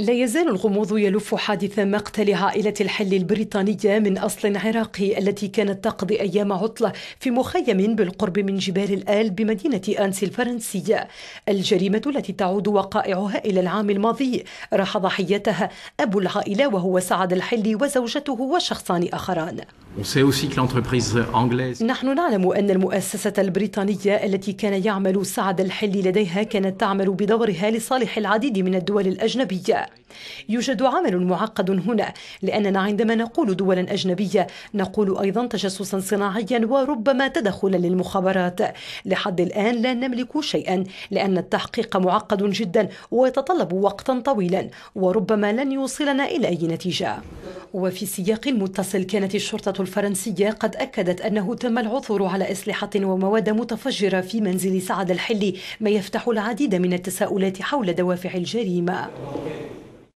لا يزال الغموض يلف حادث مقتل عائلة الحل البريطانية من أصل عراقي التي كانت تقضي أيام عطلة في مخيم بالقرب من جبال الآل بمدينة أنس الفرنسية الجريمة التي تعود وقائعها إلى العام الماضي راح ضحيتها أبو العائلة وهو سعد الحل وزوجته وشخصان آخران نحن نعلم أن المؤسسة البريطانية التي كان يعمل سعد الحل لديها كانت تعمل بدورها لصالح العديد من الدول الأجنبية يوجد عمل معقد هنا لأننا عندما نقول دولا أجنبية نقول أيضا تجسسا صناعيا وربما تدخلا للمخابرات لحد الآن لا نملك شيئا لأن التحقيق معقد جدا ويتطلب وقتا طويلا وربما لن يوصلنا إلى أي نتيجة وفي سياق متصل كانت الشرطة الفرنسية قد أكدت أنه تم العثور على أسلحة ومواد متفجرة في منزل سعد الحلي ما يفتح العديد من التساؤلات حول دوافع الجريمة